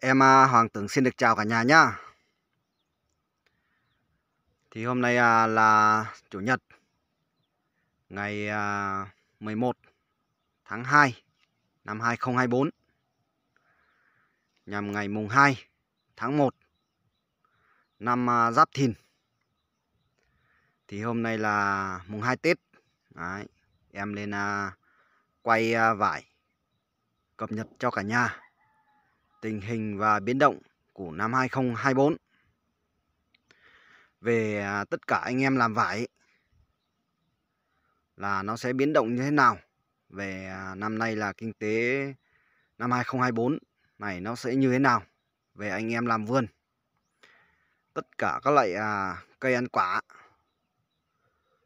Em à, Hoàng Tường xin được chào cả nhà nhá Thì hôm nay à, là Chủ nhật Ngày 11 à, tháng 2 năm 2024 Nhằm ngày mùng 2 tháng 1 năm Giáp Thìn Thì hôm nay là mùng 2 Tết Đấy, Em lên quay vải cập nhật cho cả nhà tình hình và biến động của năm 2024 về à, tất cả anh em làm vải là nó sẽ biến động như thế nào về à, năm nay là kinh tế năm 2024 này nó sẽ như thế nào về anh em làm vườn tất cả các loại à, cây ăn quả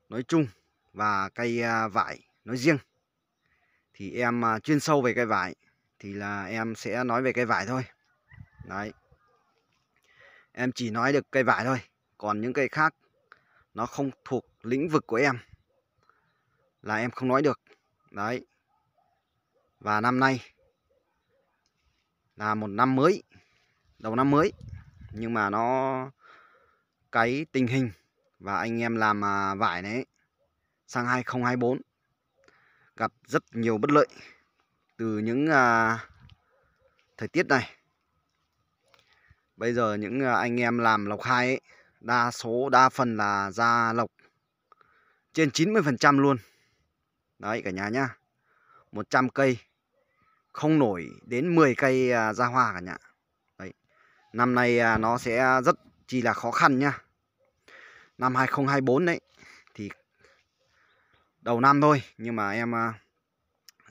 nói chung và cây vải nói riêng thì em chuyên sâu về cây vải thì là em sẽ nói về cây vải thôi đấy em chỉ nói được cây vải thôi còn những cây khác nó không thuộc lĩnh vực của em là em không nói được đấy và năm nay là một năm mới đầu năm mới nhưng mà nó cái tình hình và anh em làm à, vải đấy sang 2024 gặp rất nhiều bất lợi từ những à, thời tiết này bây giờ những à, anh em làm lọc hai ấy, đa số đa phần là ra lọc trên 90% luôn đấy cả nhà nhá 100 cây không nổi đến 10 cây à, ra hoa cả nhà đấy năm nay à, nó sẽ rất chỉ là khó khăn nhá năm 2024 đấy thì đầu năm thôi nhưng mà em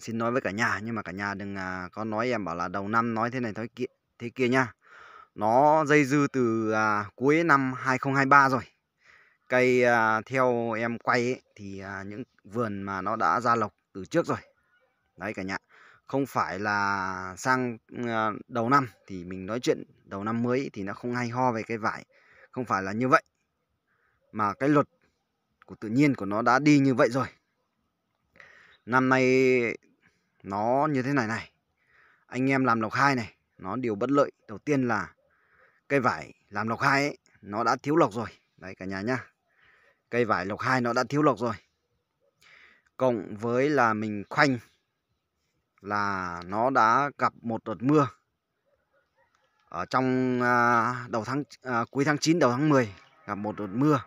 xin nói với cả nhà nhưng mà cả nhà đừng à, có nói em bảo là đầu năm nói thế này thôi kia thế kia nha nó dây dư từ à, cuối năm 2023 rồi cây à, theo em quay ấy, thì à, những vườn mà nó đã ra lộc từ trước rồi đấy cả nhà không phải là sang à, đầu năm thì mình nói chuyện đầu năm mới thì nó không hay ho về cái vải không phải là như vậy mà cái luật của tự nhiên của nó đã đi như vậy rồi năm nay nó như thế này này anh em làm lọc hai này nó điều bất lợi đầu tiên là cây vải làm lọc hai ấy nó đã thiếu lọc rồi đấy cả nhà nhá cây vải lọc hai nó đã thiếu lọc rồi cộng với là mình khoanh là nó đã gặp một đợt mưa ở trong à, đầu tháng à, cuối tháng 9 đầu tháng 10 gặp một đợt mưa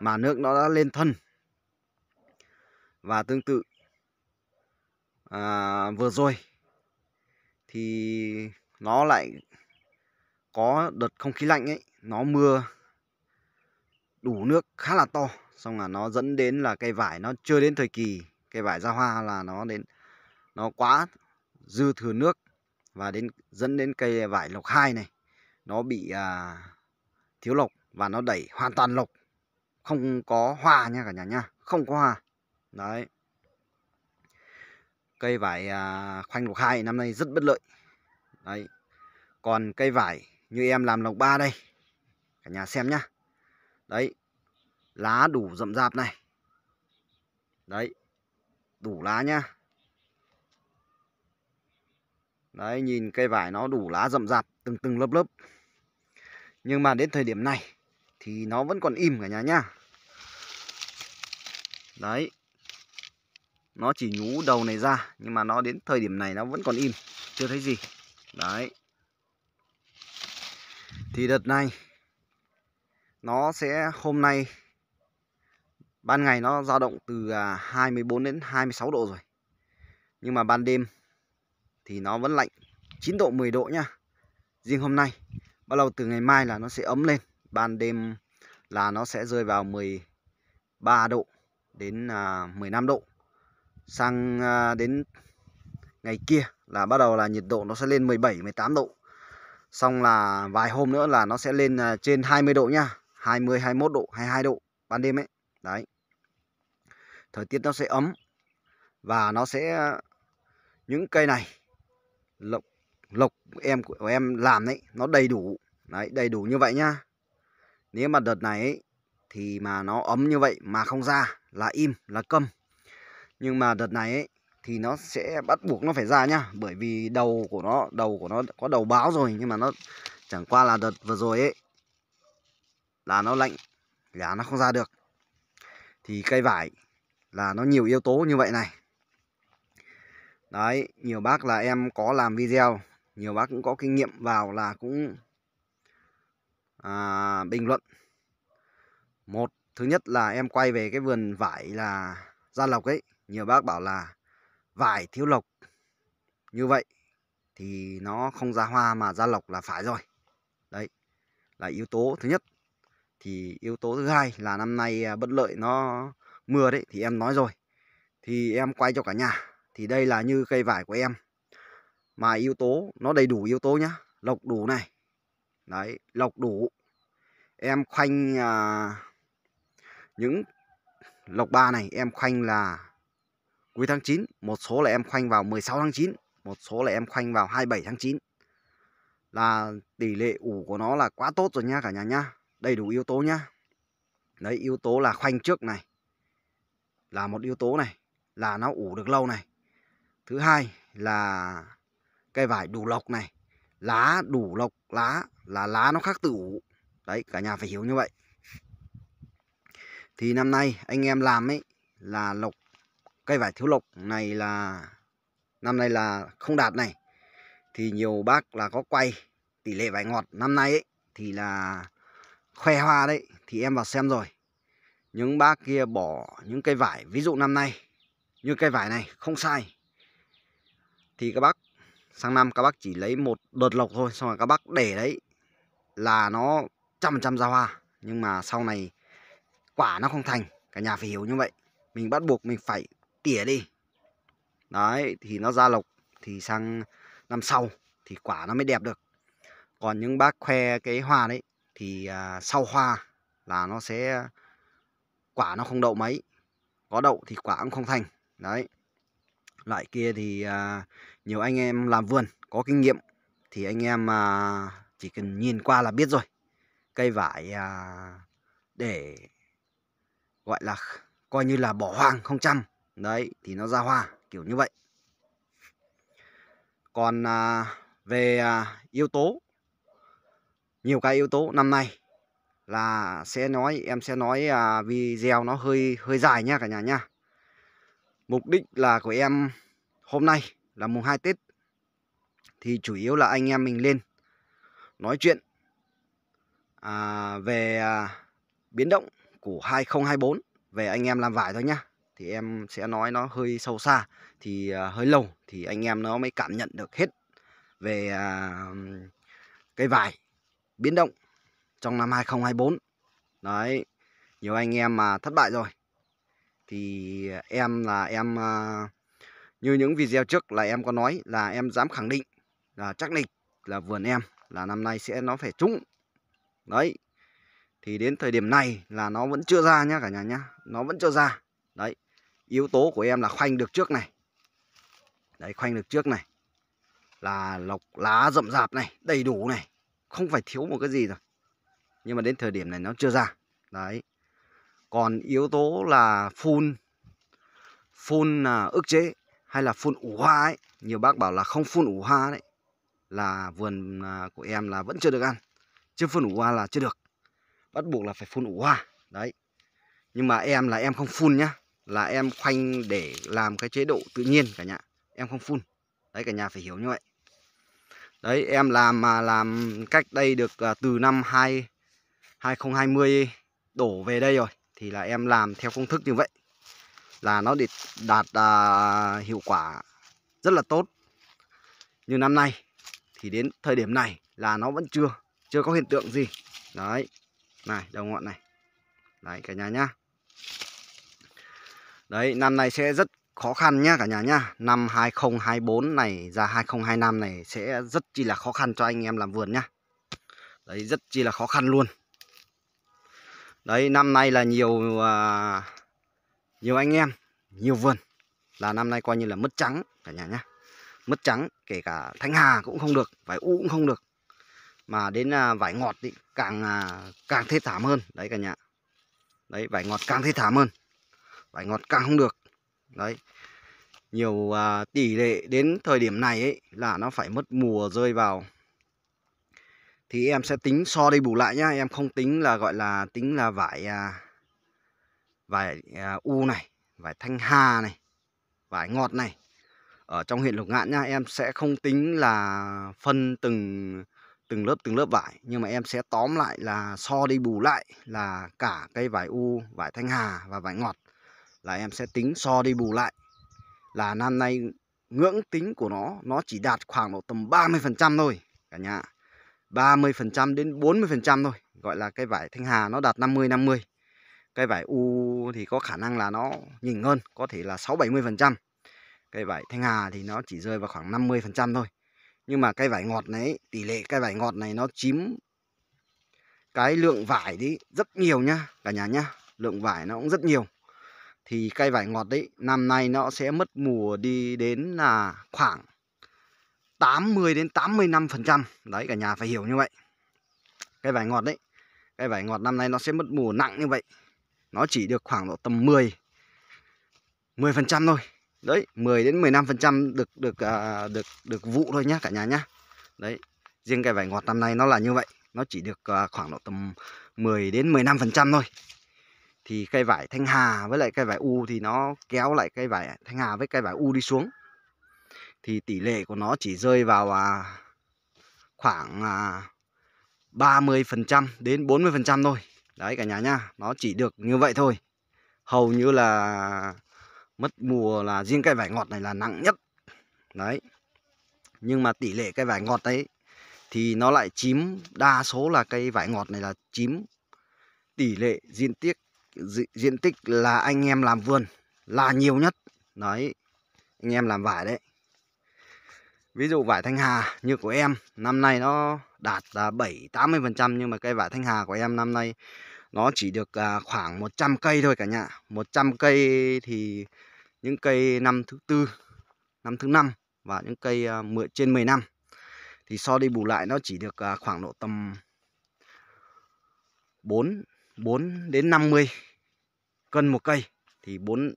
mà nước nó đã lên thân và tương tự à, vừa rồi thì nó lại có đợt không khí lạnh ấy nó mưa đủ nước khá là to xong là nó dẫn đến là cây vải nó chưa đến thời kỳ cây vải ra hoa là nó đến nó quá dư thừa nước và đến dẫn đến cây vải lộc hai này nó bị à, thiếu lộc và nó đẩy hoàn toàn lộc không có hoa nha cả nhà nha không có hoa đấy cây vải à, khoanh lục 2 năm nay rất bất lợi. Đấy. Còn cây vải như em làm lộc 3 đây. Cả nhà xem nhá. Đấy. Lá đủ rậm rạp này. Đấy. Đủ lá nhá. Đấy nhìn cây vải nó đủ lá rậm rạp từng từng lớp lớp. Nhưng mà đến thời điểm này thì nó vẫn còn im cả nhà nhá. Đấy nó chỉ nhú đầu này ra nhưng mà nó đến thời điểm này nó vẫn còn im chưa thấy gì đấy thì đợt này nó sẽ hôm nay ban ngày nó dao động từ 24 à, đến 26 độ rồi nhưng mà ban đêm thì nó vẫn lạnh 9 độ 10 độ nhá riêng hôm nay bắt đầu từ ngày mai là nó sẽ ấm lên ban đêm là nó sẽ rơi vào 13 độ đến 15 à, độ sang à, đến ngày kia là bắt đầu là nhiệt độ nó sẽ lên 17 18 độ. Xong là vài hôm nữa là nó sẽ lên à, trên 20 độ nha, 20 21 độ, 22 độ ban đêm ấy. Đấy. Thời tiết nó sẽ ấm và nó sẽ à, những cây này lộc lộc em của em làm đấy, nó đầy đủ. Đấy, đầy đủ như vậy nhá. Nếu mà đợt này ấy, thì mà nó ấm như vậy mà không ra là im là câm nhưng mà đợt này ấy, thì nó sẽ bắt buộc nó phải ra nhá bởi vì đầu của nó đầu của nó có đầu báo rồi nhưng mà nó chẳng qua là đợt vừa rồi ấy là nó lạnh là nó không ra được thì cây vải là nó nhiều yếu tố như vậy này đấy nhiều bác là em có làm video nhiều bác cũng có kinh nghiệm vào là cũng à, bình luận một thứ nhất là em quay về cái vườn vải là gia lộc ấy nhiều bác bảo là vải thiếu lộc như vậy thì nó không ra hoa mà ra lộc là phải rồi đấy là yếu tố thứ nhất thì yếu tố thứ hai là năm nay à, bất lợi nó mưa đấy thì em nói rồi thì em quay cho cả nhà thì đây là như cây vải của em mà yếu tố nó đầy đủ yếu tố nhá lộc đủ này đấy lộc đủ em khoanh à, những lộc ba này em khoanh là cuối tháng 9, một số là em khoanh vào 16 tháng 9, một số là em khoanh vào 27 tháng 9. Là tỷ lệ ủ của nó là quá tốt rồi nha cả nhà nhá. Đầy đủ yếu tố nhá. Đấy yếu tố là khoanh trước này. Là một yếu tố này, là nó ủ được lâu này. Thứ hai là cây vải đủ lọc này. Lá đủ lọc lá là lá nó khác tự ủ. Đấy cả nhà phải hiểu như vậy. Thì năm nay anh em làm ấy là lọc cây vải thiếu lộc này là năm nay là không đạt này thì nhiều bác là có quay tỷ lệ vải ngọt năm nay ấy, thì là khoe hoa đấy thì em vào xem rồi những bác kia bỏ những cây vải ví dụ năm nay như cây vải này không sai thì các bác sang năm các bác chỉ lấy một đợt lộc thôi xong rồi các bác để đấy là nó trăm trăm ra hoa nhưng mà sau này quả nó không thành cả nhà phải hiểu như vậy mình bắt buộc mình phải tỉa đi đấy thì nó ra lộc thì sang năm sau thì quả nó mới đẹp được còn những bác khoe cái hoa đấy thì à, sau hoa là nó sẽ quả nó không đậu mấy có đậu thì quả cũng không thành đấy lại kia thì à, nhiều anh em làm vườn có kinh nghiệm thì anh em à, chỉ cần nhìn qua là biết rồi cây vải à, để gọi là coi như là bỏ hoang không chăm đấy thì nó ra hoa kiểu như vậy còn à, về à, yếu tố nhiều cái yếu tố năm nay là sẽ nói em sẽ nói à, video nó hơi hơi dài nha cả nhà nha mục đích là của em hôm nay là mùng 2 Tết thì chủ yếu là anh em mình lên nói chuyện à, về à, biến động của 2024 về anh em làm vải thôi nhá thì em sẽ nói nó hơi sâu xa thì à, hơi lâu thì anh em nó mới cảm nhận được hết về à, cái vải biến động trong năm 2024 đấy nhiều anh em mà thất bại rồi thì em là em à, như những video trước là em có nói là em dám khẳng định là chắc định là vườn em là năm nay sẽ nó phải trúng đấy thì đến thời điểm này là nó vẫn chưa ra nhá cả nhà nhá nó vẫn chưa ra đấy yếu tố của em là khoanh được trước này đấy khoanh được trước này là lọc lá rậm rạp này đầy đủ này không phải thiếu một cái gì rồi nhưng mà đến thời điểm này nó chưa ra đấy còn yếu tố là phun phun à, ức chế hay là phun ủ hoa ấy nhiều bác bảo là không phun ủ hoa đấy là vườn à, của em là vẫn chưa được ăn chưa phun ủ hoa là chưa được bắt buộc là phải phun ủ hoa đấy nhưng mà em là em không phun nhá là em khoanh để làm cái chế độ tự nhiên cả nhà em không phun đấy cả nhà phải hiểu như vậy đấy em làm mà làm cách đây được à, từ năm 2 2020 đổ về đây rồi thì là em làm theo công thức như vậy là nó để đạt à, hiệu quả rất là tốt như năm nay thì đến thời điểm này là nó vẫn chưa chưa có hiện tượng gì đấy này đầu ngọn này đấy cả nhà nhá Đấy, năm nay sẽ rất khó khăn nhá cả nhà nhá. Năm 2024 này ra 2025 này sẽ rất chi là khó khăn cho anh em làm vườn nhá. Đấy, rất chi là khó khăn luôn. Đấy, năm nay là nhiều uh, nhiều anh em, nhiều vườn là năm nay coi như là mất trắng cả nhà nhá. Mất trắng, kể cả Thanh Hà cũng không được, vải U cũng không được. Mà đến uh, vải ngọt thì càng uh, càng thê thảm hơn đấy cả nhà. Đấy, vải ngọt càng thê thảm hơn vải ngọt càng không được đấy nhiều uh, tỷ lệ đến thời điểm này ấy là nó phải mất mùa rơi vào thì em sẽ tính so đi bù lại nhá em không tính là gọi là tính là vải uh, vải uh, u này vải thanh hà này vải ngọt này ở trong huyện lục ngạn nhá em sẽ không tính là phân từng từng lớp từng lớp vải nhưng mà em sẽ tóm lại là so đi bù lại là cả cây vải u vải thanh hà và vải ngọt là em sẽ tính so đi bù lại là năm nay ngưỡng tính của nó nó chỉ đạt khoảng độ tầm 30% thôi cả nhà 30% đến 40% thôi gọi là cây vải thanh hà nó đạt 50 50 cây vải u thì có khả năng là nó nhỉnh hơn có thể là 6 70% cây vải thanh hà thì nó chỉ rơi vào khoảng 50% thôi nhưng mà cây vải ngọt này tỷ lệ cây vải ngọt này nó chiếm cái lượng vải đi rất nhiều nhá cả nhà nhá lượng vải nó cũng rất nhiều thì cây vải ngọt đấy năm nay nó sẽ mất mùa đi đến là khoảng 80 đến 85%. Đấy cả nhà phải hiểu như vậy. Cây vải ngọt đấy. Cây vải ngọt năm nay nó sẽ mất mùa nặng như vậy. Nó chỉ được khoảng độ tầm 10 10% thôi. Đấy, 10 đến 15% được được à, được được vụ thôi nhá cả nhà nhá. Đấy, riêng cây vải ngọt năm nay nó là như vậy, nó chỉ được à, khoảng độ tầm 10 đến 15% thôi thì cây vải thanh hà với lại cây vải u thì nó kéo lại cây vải thanh hà với cây vải u đi xuống thì tỷ lệ của nó chỉ rơi vào à, khoảng à, 30% đến 40% thôi đấy cả nhà nha nó chỉ được như vậy thôi hầu như là mất mùa là riêng cây vải ngọt này là nặng nhất đấy nhưng mà tỷ lệ cây vải ngọt đấy thì nó lại chiếm đa số là cây vải ngọt này là chiếm tỷ lệ diện tích diện tích là anh em làm vườn là nhiều nhất đấy anh em làm vải đấy ví dụ vải thanh hà như của em năm nay nó đạt là bảy tám mươi phần trăm nhưng mà cây vải thanh hà của em năm nay nó chỉ được à, khoảng 100 cây thôi cả nhà 100 cây thì những cây năm thứ tư năm thứ năm và những cây à, trên 10 năm thì so đi bù lại nó chỉ được à, khoảng độ tầm 4 4 đến 50 cân một cây thì bốn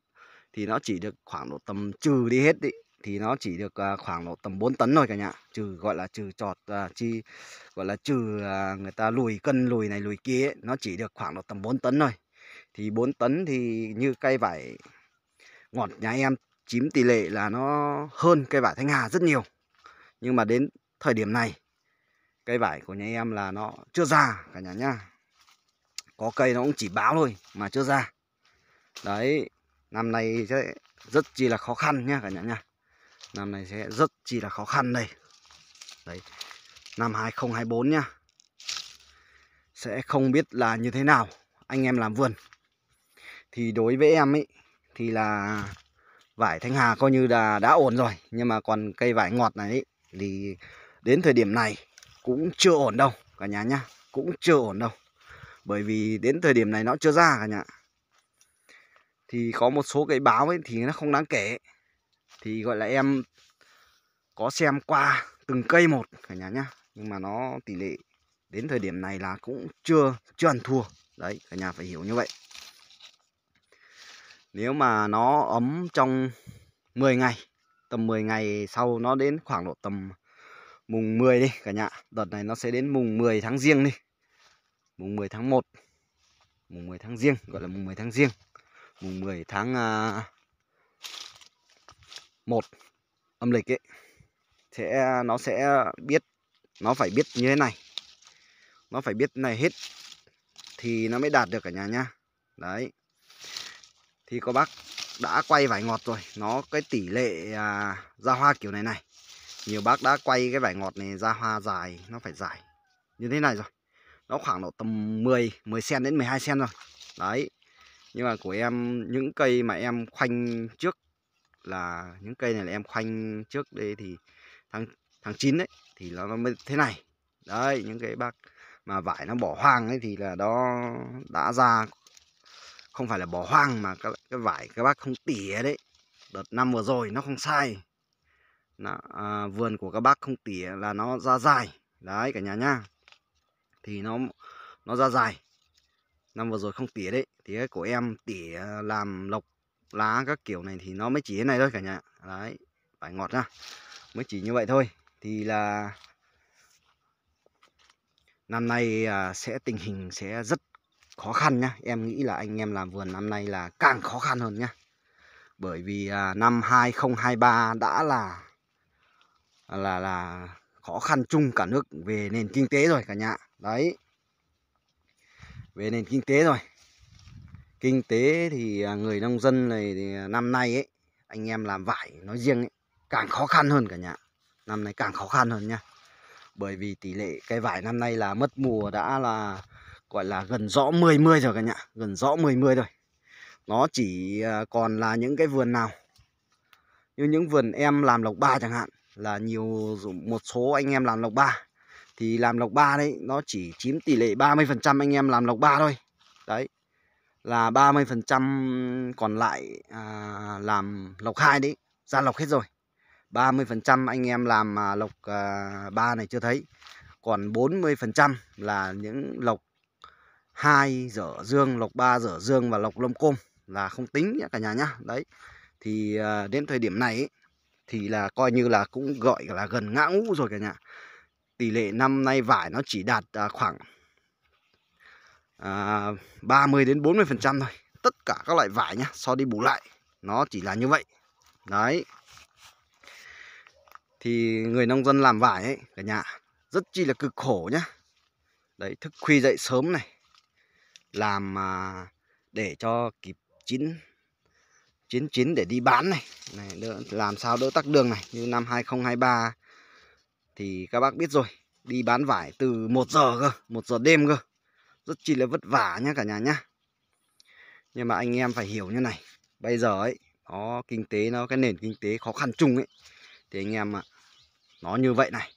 thì nó chỉ được khoảng độ tầm trừ đi hết ý, thì nó chỉ được à, khoảng độ tầm 4 tấn thôi cả nhà trừ gọi là trừ trọt à, chi gọi là trừ à, người ta lùi cân lùi này lùi kia ấy, nó chỉ được khoảng độ tầm 4 tấn thôi thì 4 tấn thì như cây vải ngọt nhà em chiếm tỷ lệ là nó hơn cây vải thanh hà rất nhiều nhưng mà đến thời điểm này cây vải của nhà em là nó chưa ra cả nhà nhá có cây nó cũng chỉ báo thôi mà chưa ra đấy năm nay sẽ rất chi là khó khăn nhá cả nhà nha năm nay sẽ rất chi là khó khăn đây đấy năm 2024 nhá sẽ không biết là như thế nào anh em làm vườn thì đối với em ấy thì là vải thanh hà coi như là đã ổn rồi nhưng mà còn cây vải ngọt này ấy, thì đến thời điểm này cũng chưa ổn đâu cả nhà nhá cũng chưa ổn đâu bởi vì đến thời điểm này nó chưa ra cả nhà thì có một số cái báo ấy thì nó không đáng kể thì gọi là em có xem qua từng cây một cả nhà nhá nhưng mà nó tỷ lệ đến thời điểm này là cũng chưa chưa ăn thua đấy cả nhà phải hiểu như vậy nếu mà nó ấm trong 10 ngày tầm 10 ngày sau nó đến khoảng độ tầm mùng 10 đi cả nhà đợt này nó sẽ đến mùng 10 tháng riêng đi mùng 10 tháng 1 mùng 10 tháng riêng gọi là mùng 10 tháng riêng mùng 10 tháng uh, à, 1 âm lịch ấy sẽ nó sẽ biết nó phải biết như thế này nó phải biết này hết thì nó mới đạt được cả nhà nha đấy thì có bác đã quay vải ngọt rồi nó cái tỷ lệ à, ra hoa kiểu này này nhiều bác đã quay cái vải ngọt này ra hoa dài nó phải dài như thế này rồi nó khoảng độ tầm 10 10 cm đến 12 cm rồi đấy nhưng mà của em những cây mà em khoanh trước là những cây này là em khoanh trước đây thì tháng tháng 9 đấy thì nó mới thế này đấy những cái bác mà vải nó bỏ hoang ấy thì là đó đã ra không phải là bỏ hoang mà các cái vải các bác không tỉa đấy đợt năm vừa rồi nó không sai nó, à, vườn của các bác không tỉa là nó ra dài đấy cả nhà nha thì nó nó ra dài năm vừa rồi không tỉa đấy thì cái của em tỉa à, làm lộc lá các kiểu này thì nó mới chỉ thế này thôi cả nhà đấy phải ngọt ra mới chỉ như vậy thôi thì là năm nay à, sẽ tình hình sẽ rất khó khăn nhá em nghĩ là anh em làm vườn năm nay là càng khó khăn hơn nhá bởi vì à, năm 2023 đã là là là khó khăn chung cả nước về nền kinh tế rồi cả nhà đấy về nền kinh tế rồi kinh tế thì à, người nông dân này thì à, năm nay ấy anh em làm vải nói riêng ấy, càng khó khăn hơn cả nhà năm nay càng khó khăn hơn nha bởi vì tỷ lệ cây vải năm nay là mất mùa đã là gọi là gần rõ 10 mươi rồi cả nhà gần rõ 10 mươi rồi nó chỉ à, còn là những cái vườn nào như những vườn em làm lộc ba chẳng hạn là nhiều một số anh em làm lộc ba thì làm lọc 3 đấy nó chỉ chiếm tỷ lệ 30% anh em làm lọc 3 thôi đấy là 30% còn lại à, làm lọc 2 đấy ra lọc hết rồi 30% anh em làm à, lọc à, 3 này chưa thấy còn 40% là những lọc 2 dở dương lọc 3 dở dương và lọc lông côm là không tính nhá cả nhà nhá đấy thì à, đến thời điểm này ấy, thì là coi như là cũng gọi là gần ngã ngũ rồi cả nhà tỷ lệ năm nay vải nó chỉ đạt à, khoảng à, 30 đến 40 phần trăm thôi tất cả các loại vải nhá so đi bù lại nó chỉ là như vậy đấy thì người nông dân làm vải ấy cả nhà rất chi là cực khổ nhá đấy thức khuya dậy sớm này làm à, để cho kịp chín chín chín để đi bán này, này đỡ, làm sao đỡ tắc đường này như năm 2023 thì các bác biết rồi đi bán vải từ 1 giờ cơ một giờ đêm cơ rất chi là vất vả nhá cả nhà nhá nhưng mà anh em phải hiểu như này bây giờ ấy nó kinh tế nó cái nền kinh tế khó khăn chung ấy thì anh em ạ à, nó như vậy này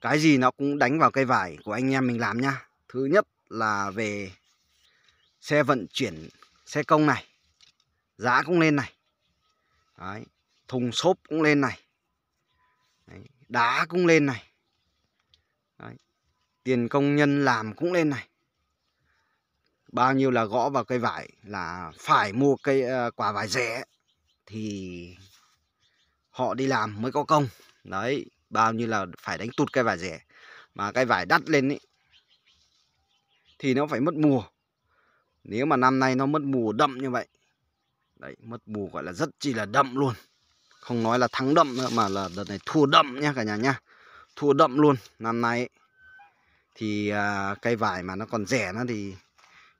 cái gì nó cũng đánh vào cây vải của anh em mình làm nhá thứ nhất là về xe vận chuyển xe công này giá cũng lên này Đấy, thùng xốp cũng lên này Đấy, đá cũng lên này Đấy, tiền công nhân làm cũng lên này bao nhiêu là gõ vào cây vải là phải mua cây uh, quả vải rẻ thì họ đi làm mới có công đấy bao nhiêu là phải đánh tụt cây vải rẻ mà cây vải đắt lên ấy thì nó phải mất mùa nếu mà năm nay nó mất mùa đậm như vậy đấy mất mùa gọi là rất chi là đậm luôn không nói là thắng đậm nữa mà là đợt này thua đậm nha cả nhà nha thua đậm luôn năm nay thì à, cây vải mà nó còn rẻ nó thì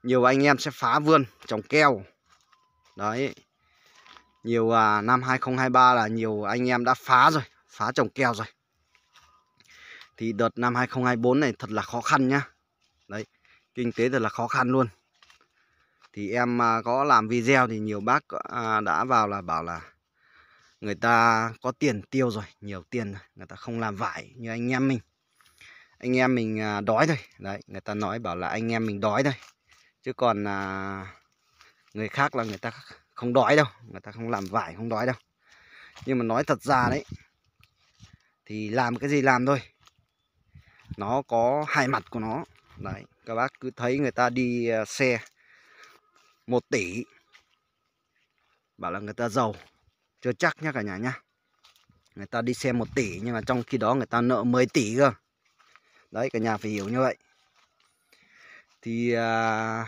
nhiều anh em sẽ phá vườn trồng keo đấy nhiều à, năm 2023 là nhiều anh em đã phá rồi phá trồng keo rồi thì đợt năm 2024 này thật là khó khăn nhá đấy kinh tế thật là khó khăn luôn thì em à, có làm video thì nhiều bác à, đã vào là bảo là người ta có tiền tiêu rồi nhiều tiền rồi người ta không làm vải như anh em mình anh em mình à, đói thôi đấy người ta nói bảo là anh em mình đói thôi chứ còn à, người khác là người ta không đói đâu người ta không làm vải không đói đâu nhưng mà nói thật ra đấy thì làm cái gì làm thôi nó có hai mặt của nó đấy các bác cứ thấy người ta đi à, xe 1 tỷ bảo là người ta giàu chưa chắc nhá cả nhà nhá người ta đi xem 1 tỷ nhưng mà trong khi đó người ta nợ 10 tỷ cơ đấy cả nhà phải hiểu như vậy thì à,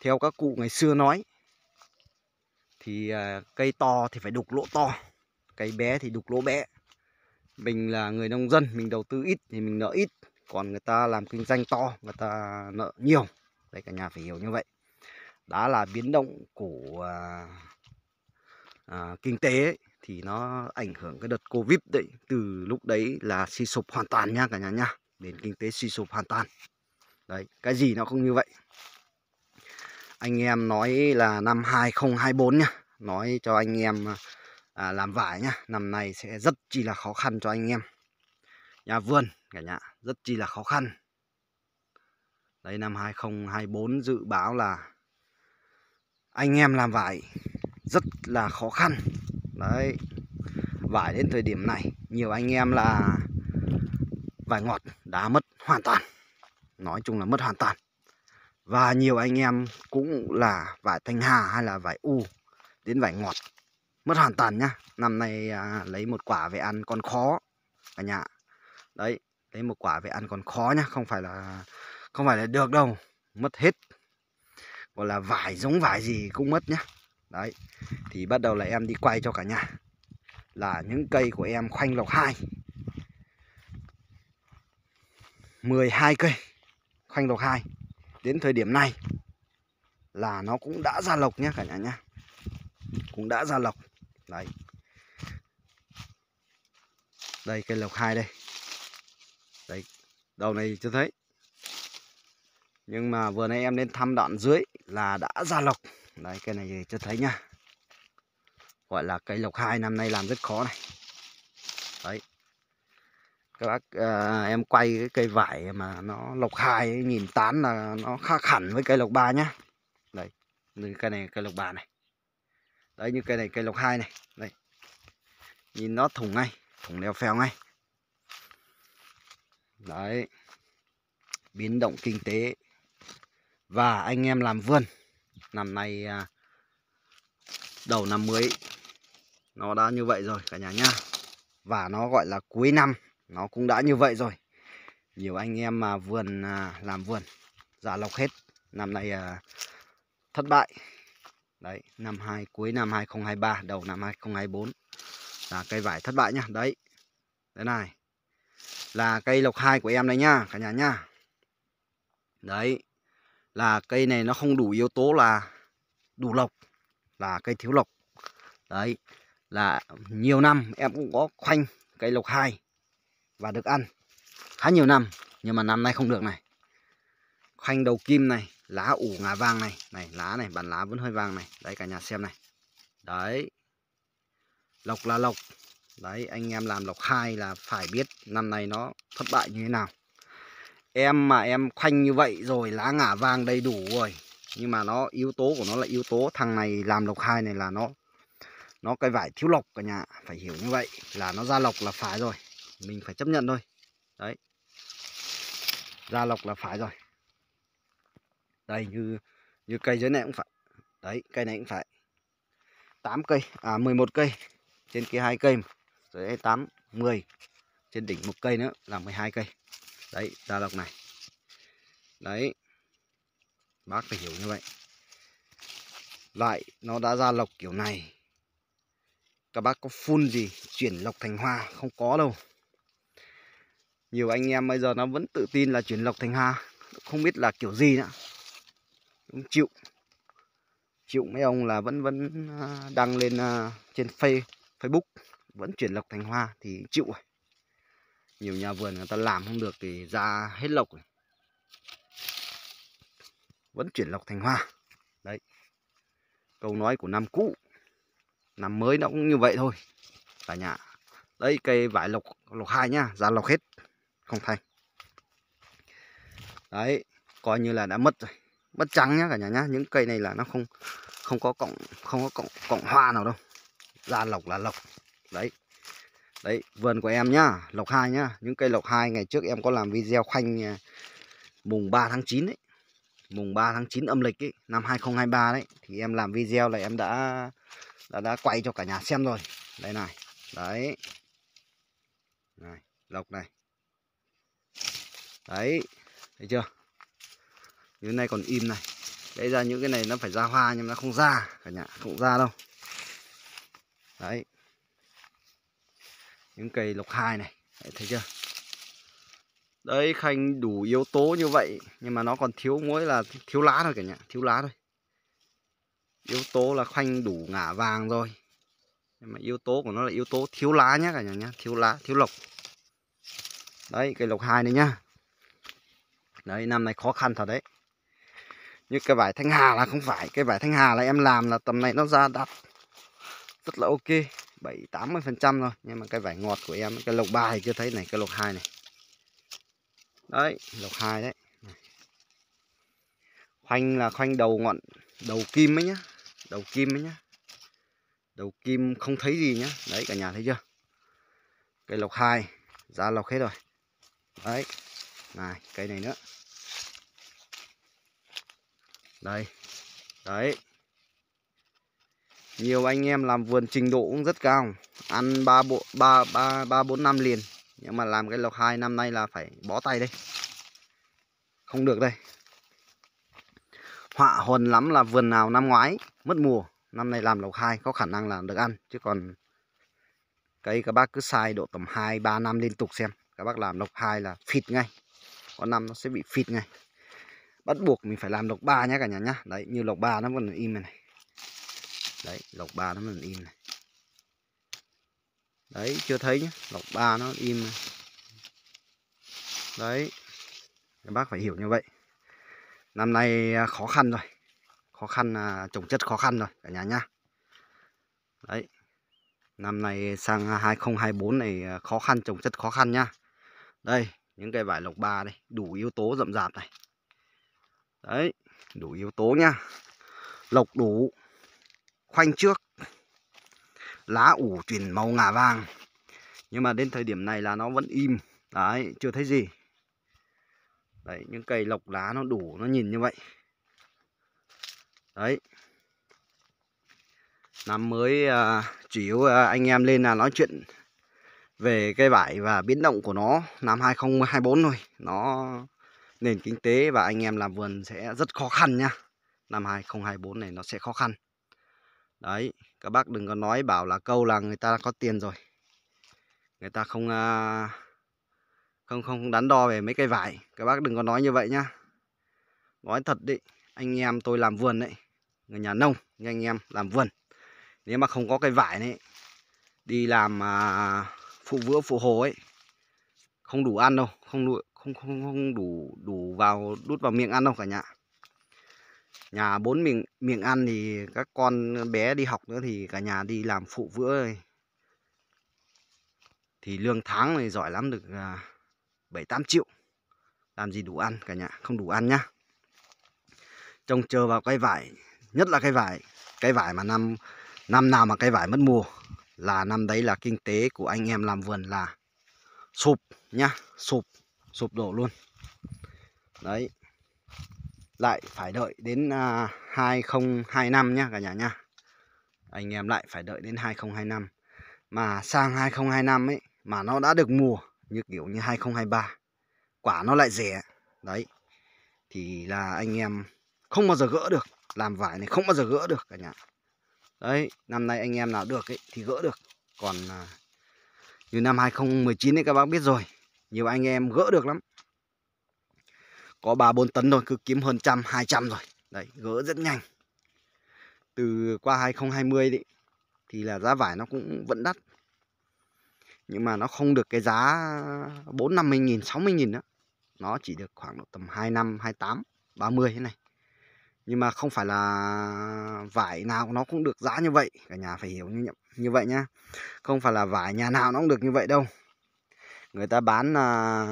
theo các cụ ngày xưa nói thì à, cây to thì phải đục lỗ to cây bé thì đục lỗ bé mình là người nông dân mình đầu tư ít thì mình nợ ít còn người ta làm kinh doanh to người ta nợ nhiều đấy cả nhà phải hiểu như vậy đó là biến động của à, à, kinh tế ấy, thì nó ảnh hưởng cái đợt covid đấy từ lúc đấy là suy sụp hoàn toàn nha cả nhà nha nền kinh tế suy sụp hoàn toàn đấy cái gì nó không như vậy anh em nói là năm 2024 nhá nói cho anh em à, làm vải nhá năm nay sẽ rất chi là khó khăn cho anh em nhà vườn cả nhà rất chi là khó khăn đấy năm 2024 dự báo là anh em làm vải rất là khó khăn đấy vải đến thời điểm này nhiều anh em là vải ngọt đã mất hoàn toàn nói chung là mất hoàn toàn và nhiều anh em cũng là vải thanh hà hay là vải u đến vải ngọt mất hoàn toàn nhá năm nay à, lấy một quả về ăn còn khó cả nhà đấy lấy một quả về ăn còn khó nhá không phải là không phải là được đâu mất hết gọi là vải giống vải gì cũng mất nhá đấy thì bắt đầu là em đi quay cho cả nhà là những cây của em khoanh lọc 2 12 cây khoanh lọc 2 đến thời điểm này là nó cũng đã ra lộc nhé cả nhà nhá cũng đã ra lộc đấy đây cây lộc 2 đây đấy đầu này chưa thấy nhưng mà vừa nay em lên thăm đoạn dưới là đã ra lộc đấy cây này thì cho thấy nhá gọi là cây lộc hai năm nay làm rất khó này đấy các bác à, em quay cái cây vải mà nó lộc hai nhìn tán là nó khác hẳn với cây lộc ba nhá đấy như cây này cây lộc ba này đấy như cây này cây lộc hai này đây nhìn nó thủng ngay thủng leo phèo ngay đấy biến động kinh tế và anh em làm vườn năm nay à, đầu năm mới nó đã như vậy rồi cả nhà nha và nó gọi là cuối năm nó cũng đã như vậy rồi nhiều anh em mà vườn à, làm vườn giả dạ lọc hết năm nay à, thất bại đấy năm hai cuối năm 2023 đầu năm 2024 là cây vải thất bại nha đấy thế này là cây lộc hai của em đấy nha cả nhà nha đấy là cây này nó không đủ yếu tố là đủ lộc là cây thiếu lộc đấy là nhiều năm em cũng có khoanh cây lộc hai và được ăn khá nhiều năm nhưng mà năm nay không được này khoanh đầu kim này lá ủ ngà vàng này này lá này bản lá vẫn hơi vàng này đấy cả nhà xem này đấy lộc là lộc đấy anh em làm lộc hai là phải biết năm nay nó thất bại như thế nào em mà em khoanh như vậy rồi lá ngả vàng đầy đủ rồi nhưng mà nó yếu tố của nó là yếu tố thằng này làm lộc hai này là nó nó cái vải thiếu lộc cả nhà phải hiểu như vậy là nó ra lộc là phải rồi mình phải chấp nhận thôi đấy ra lộc là phải rồi đây như như cây dưới này cũng phải đấy cây này cũng phải 8 cây à 11 cây trên kia hai cây rồi 8 10 trên đỉnh một cây nữa là 12 cây đấy ra lọc này đấy bác phải hiểu như vậy lại nó đã ra lọc kiểu này các bác có phun gì chuyển lọc thành hoa không có đâu nhiều anh em bây giờ nó vẫn tự tin là chuyển lọc thành hoa không biết là kiểu gì nữa cũng chịu chịu mấy ông là vẫn vẫn à, đăng lên à, trên facebook vẫn chuyển lọc thành hoa thì chịu rồi nhiều nhà vườn người ta làm không được thì ra hết lộc này. vẫn chuyển lộc thành hoa đấy câu nói của năm cũ năm mới nó cũng như vậy thôi cả nhà đây cây vải lộc lộc hai nhá ra lộc hết không thành đấy coi như là đã mất rồi mất trắng nhá cả nhà nhá những cây này là nó không không có cọng không có cọng cọng hoa nào đâu ra lộc là lộc đấy đấy vườn của em nhá lộc hai nhá những cây lộc hai ngày trước em có làm video khoanh à, mùng 3 tháng 9 đấy mùng 3 tháng 9 âm lịch ấy, năm 2023 đấy thì em làm video là em đã đã, đã quay cho cả nhà xem rồi đây này đấy này lộc này đấy thấy chưa như này còn im này đấy ra những cái này nó phải ra hoa nhưng nó không ra cả nhà không ra đâu đấy những cây lục hai này Đấy, thấy chưa đấy khanh đủ yếu tố như vậy nhưng mà nó còn thiếu mỗi là thiếu lá thôi cả nhà thiếu lá thôi yếu tố là khanh đủ ngả vàng rồi nhưng mà yếu tố của nó là yếu tố thiếu lá nhá cả nhà nhá thiếu lá thiếu lộc đấy cây lộc hai này nhá đấy năm này khó khăn thật đấy như cái vải thanh hà là không phải cái vải thanh hà là em làm là tầm này nó ra đắt rất là ok bảy tám mươi phần trăm thôi nhưng mà cái vải ngọt của em cái lộc ba thì chưa thấy này cái lộc hai này đấy lộc hai đấy khoanh là khoanh đầu ngọn đầu kim ấy nhá đầu kim ấy nhá đầu kim không thấy gì nhá đấy cả nhà thấy chưa cây lộc hai ra lộc hết rồi đấy này cây này nữa đây đấy nhiều anh em làm vườn trình độ cũng rất cao ăn ba bộ ba ba ba bốn năm liền nhưng mà làm cái lộc hai năm nay là phải bó tay đây không được đây họa hồn lắm là vườn nào năm ngoái mất mùa năm nay làm lộc hai có khả năng là được ăn chứ còn cây các bác cứ sai độ tầm 2 ba năm liên tục xem các bác làm lộc hai là phịt ngay có năm nó sẽ bị phịt ngay bắt buộc mình phải làm lộc ba nhé cả nhà nhá đấy như lộc ba nó vẫn im này đấy lọc ba nó vẫn im này đấy chưa thấy nhá lọc ba nó im này. đấy các bác phải hiểu như vậy năm nay à, khó khăn rồi khó khăn à, trồng chất khó khăn rồi cả nhà nhá đấy năm nay sang 2024 à, này khó khăn trồng chất khó khăn nhá đây những cây vải lộc ba đây đủ yếu tố rậm rạp này đấy đủ yếu tố nhá lộc đủ khoanh trước lá ủ chuyển màu ngả vàng nhưng mà đến thời điểm này là nó vẫn im đấy chưa thấy gì đấy những cây lộc lá nó đủ nó nhìn như vậy đấy năm mới uh, chủ yếu uh, anh em lên là nói chuyện về cây vải và biến động của nó năm 2024 thôi nó nền kinh tế và anh em làm vườn sẽ rất khó khăn nhá năm 2024 này nó sẽ khó khăn Đấy, các bác đừng có nói bảo là câu là người ta có tiền rồi. Người ta à, không không không đắn đo về mấy cây vải. Các bác đừng có nói như vậy nhá. Nói thật đi anh em tôi làm vườn đấy, người nhà nông, như anh em làm vườn. Nếu mà không có cây vải đấy, đi làm à, phụ vữa phụ hồ ấy không đủ ăn đâu, không đủ không không, không đủ đủ vào đút vào miệng ăn đâu cả nhà nhà bốn miệng miệng ăn thì các con bé đi học nữa thì cả nhà đi làm phụ vữa rồi. thì lương tháng này giỏi lắm được à, bảy tám triệu làm gì đủ ăn cả nhà không đủ ăn nhá trông chờ vào cây vải nhất là cây vải cây vải mà năm năm nào mà cây vải mất mùa là năm đấy là kinh tế của anh em làm vườn là sụp nhá sụp sụp đổ luôn đấy lại phải đợi đến uh, à, 2025 nhá cả nhà nha anh em lại phải đợi đến 2025 mà sang 2025 ấy mà nó đã được mùa như kiểu như 2023 quả nó lại rẻ đấy thì là anh em không bao giờ gỡ được làm vải này không bao giờ gỡ được cả nhà đấy năm nay anh em nào được ấy thì gỡ được còn uh, như năm 2019 ấy các bác biết rồi nhiều anh em gỡ được lắm có ba bốn tấn thôi cứ kiếm hơn trăm hai trăm rồi đấy gỡ rất nhanh từ qua 2020 đấy thì là giá vải nó cũng vẫn đắt nhưng mà nó không được cái giá bốn năm mươi nghìn sáu mươi nghìn đó, nó chỉ được khoảng độ tầm hai năm hai tám ba mươi thế này nhưng mà không phải là vải nào nó cũng được giá như vậy cả nhà phải hiểu như, như vậy nhá không phải là vải nhà nào nó cũng được như vậy đâu người ta bán là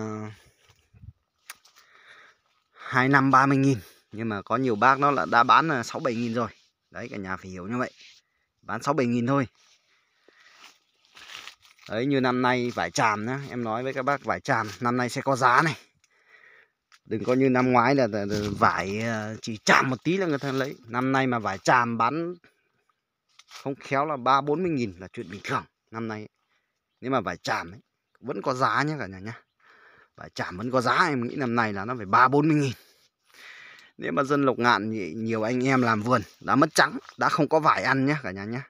2 năm 30 nghìn nhưng mà có nhiều bác nó là đã bán là 6 7 nghìn rồi đấy cả nhà phải hiểu như vậy bán 6 7 nghìn thôi đấy như năm nay vải tràm nhá em nói với các bác vải tràm năm nay sẽ có giá này đừng có như năm ngoái là, vải ờ, chỉ chạm một tí là người ta lấy năm nay mà vải chạm bán không khéo là ba bốn mươi nghìn là chuyện bình thường năm nay nếu mà vải chạm ấy, vẫn có giá nhé cả nhà nhé. Vải chảm vẫn có giá Em nghĩ năm nay là nó phải ba bốn mươi nghìn Nếu mà dân Lộc Ngạn thì Nhiều anh em làm vườn Đã mất trắng Đã không có vải ăn nhé cả nhà nhé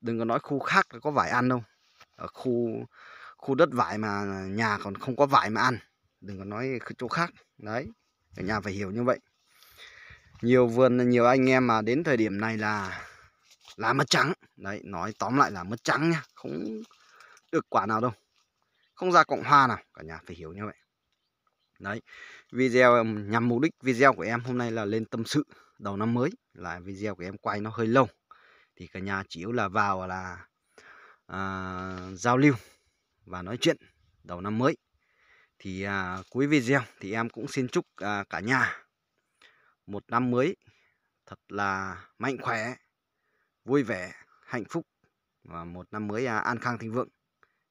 Đừng có nói khu khác có vải ăn đâu Ở khu khu đất vải mà nhà còn không có vải mà ăn Đừng có nói chỗ khác Đấy Cả nhà phải hiểu như vậy nhiều vườn nhiều anh em mà đến thời điểm này là là mất trắng đấy nói tóm lại là mất trắng nhá không được quả nào đâu không ra cộng hòa nào cả nhà phải hiểu như vậy đấy video nhằm mục đích video của em hôm nay là lên tâm sự đầu năm mới là video của em quay nó hơi lâu thì cả nhà chỉ yếu là vào là à, giao lưu và nói chuyện đầu năm mới thì à, cuối video thì em cũng xin chúc à, cả nhà một năm mới thật là mạnh khỏe vui vẻ hạnh phúc và một năm mới à, an khang thịnh vượng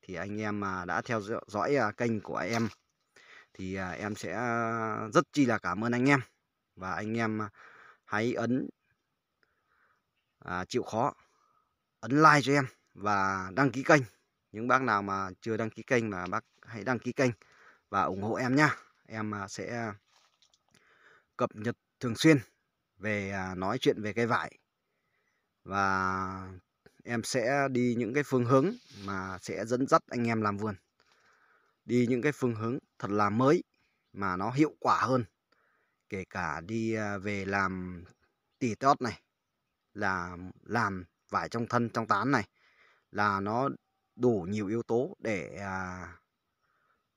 thì anh em mà đã theo dõi à, kênh của em thì à, em sẽ à, rất chi là cảm ơn anh em và anh em hãy ấn à, chịu khó ấn like cho em và đăng ký kênh những bác nào mà chưa đăng ký kênh mà bác hãy đăng ký kênh và ủng hộ em nhá em sẽ cập nhật thường xuyên về nói chuyện về cây vải và em sẽ đi những cái phương hướng mà sẽ dẫn dắt anh em làm vườn đi những cái phương hướng thật là mới mà nó hiệu quả hơn kể cả đi à, về làm tỉ tót này là làm vải trong thân trong tán này là nó đủ nhiều yếu tố để à,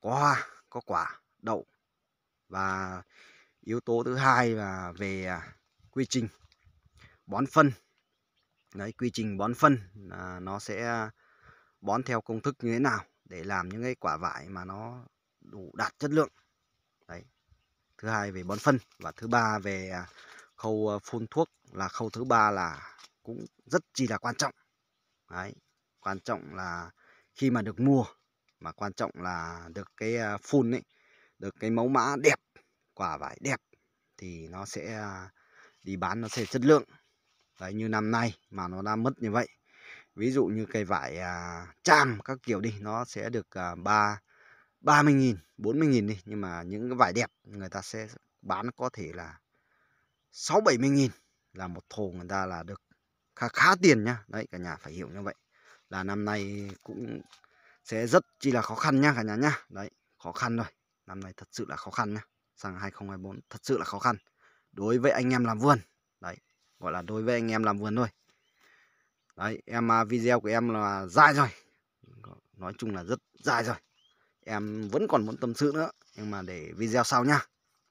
có hoa có quả đậu và yếu tố thứ hai là về à, quy trình bón phân đấy quy trình bón phân là nó sẽ à, bón theo công thức như thế nào để làm những cái quả vải mà nó đủ đạt chất lượng đấy thứ hai về bón phân và thứ ba về à, khâu à, phun thuốc là khâu thứ ba là cũng rất chi là quan trọng đấy quan trọng là khi mà được mua mà quan trọng là được cái phun ấy được cái mẫu mã đẹp quả vải đẹp thì nó sẽ đi bán nó sẽ chất lượng đấy như năm nay mà nó đã mất như vậy ví dụ như cây vải à, cham các kiểu đi nó sẽ được à, ba ba mươi nghìn bốn mươi nghìn đi nhưng mà những cái vải đẹp người ta sẽ bán có thể là sáu bảy mươi nghìn là một thồ người ta là được khá khá tiền nhá đấy cả nhà phải hiểu như vậy là năm nay cũng sẽ rất chi là khó khăn nhá cả nhà nhá đấy khó khăn rồi năm nay thật sự là khó khăn nhá sang 2024 thật sự là khó khăn đối với anh em làm vườn gọi là đối với anh em làm vườn thôi đấy em à, video của em là dài rồi nói chung là rất dài rồi em vẫn còn muốn tâm sự nữa nhưng mà để video sau nha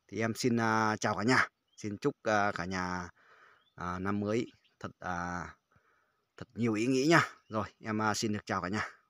thì em xin uh, chào cả nhà xin chúc uh, cả nhà uh, năm mới thật uh, thật nhiều ý nghĩa nha rồi em uh, xin được chào cả nhà